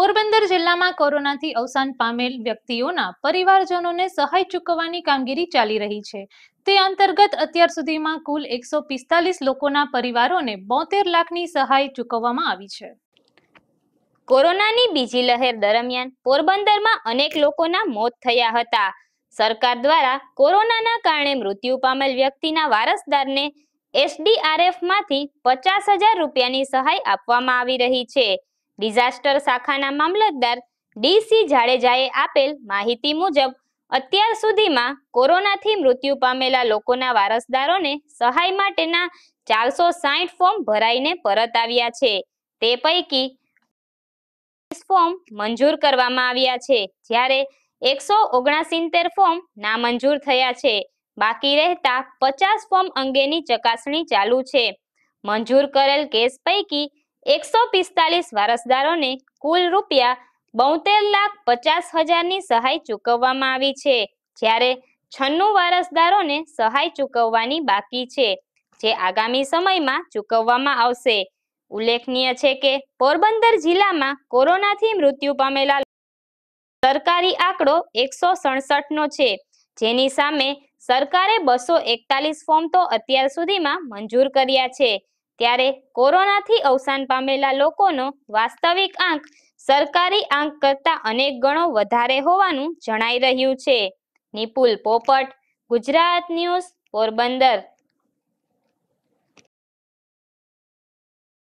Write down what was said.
પોરબંદર જિલ્લામાં કોરોનાથી અવસાન પામેલ વ્યક્તિઓના પરિવારજનોને સહાય ચૂકવવાની કામગીરી ચાલી રહી છે તે અંતર્ગત અત્યાર સુધીમાં કુલ એકસો પિસ્તાલીસ લોકોના પરિવારોને બોતેર લાખની સહાય ચૂકવવામાં આવી છે કોરોનાની બીજી લહેર દરમિયાન પોરબંદરમાં અનેક લોકોના મોત થયા હતા સરકાર દ્વારા કોરોનાના કારણે મૃત્યુ પામેલ વ્યક્તિના વારસદારને એસડીઆરએફમાંથી પચાસ હજાર રૂપિયાની સહાય આપવામાં આવી રહી છે ડિઝાસ્ટર શાખાના મામલતદાર ડીસી જાડેજાએ આપેલ માહિતી મુજબ અત્યાર સુધીમાં કોરોનાથી મૃત્યુ પામેલા લોકોના વારસદારોને સહાય માટેના ચારસો સાહીઠ ફોર્મ ભરાઈને પરત આવ્યા છે તે પૈકી ફોર્મ મંજૂર કરવામાં આવ્યા છે જ્યારે એકસો ઓગણસિત્તેર ફોર્મ નામંજૂર થયા છે બાકી રહેતા પચાસ ફોર્મ અંગેની ચકાસણી ચાલુ છે મંજૂર કરેલ કેસ પૈકી એકસો પિસ્તાલીસ વારસદારોને કુલ રૂપિયા બોતેર લાખ પચાસ હજારની સહાય ચૂકવવામાં આવી છે જ્યારે છન્નું વારસદારોને સહાય ચૂકવવાની બાકી છે જે આગામી સમયમાં ચૂકવવામાં આવશે ઉલ્લેખનીય છે કે પોરબંદર જિલ્લામાં કોરોનાથી મૃત્યુ પામેલા સરકારી આંકડો એકસો સડસઠનો છે જેની સામે સરકારે બસો એકતાલીસ ફોર્મ તો અત્યાર સુધીમાં મંજૂર કર્યા છે ત્યારે કોરોનાથી અવસાન પામેલા લોકોનો વાસ્તવિક આંક સરકારી આંક કરતા અનેક ગણો વધારે હોવાનું જણાઈ રહ્યું છે નિપુલ પોપટ ગુજરાત ન્યૂઝ પોરબંદર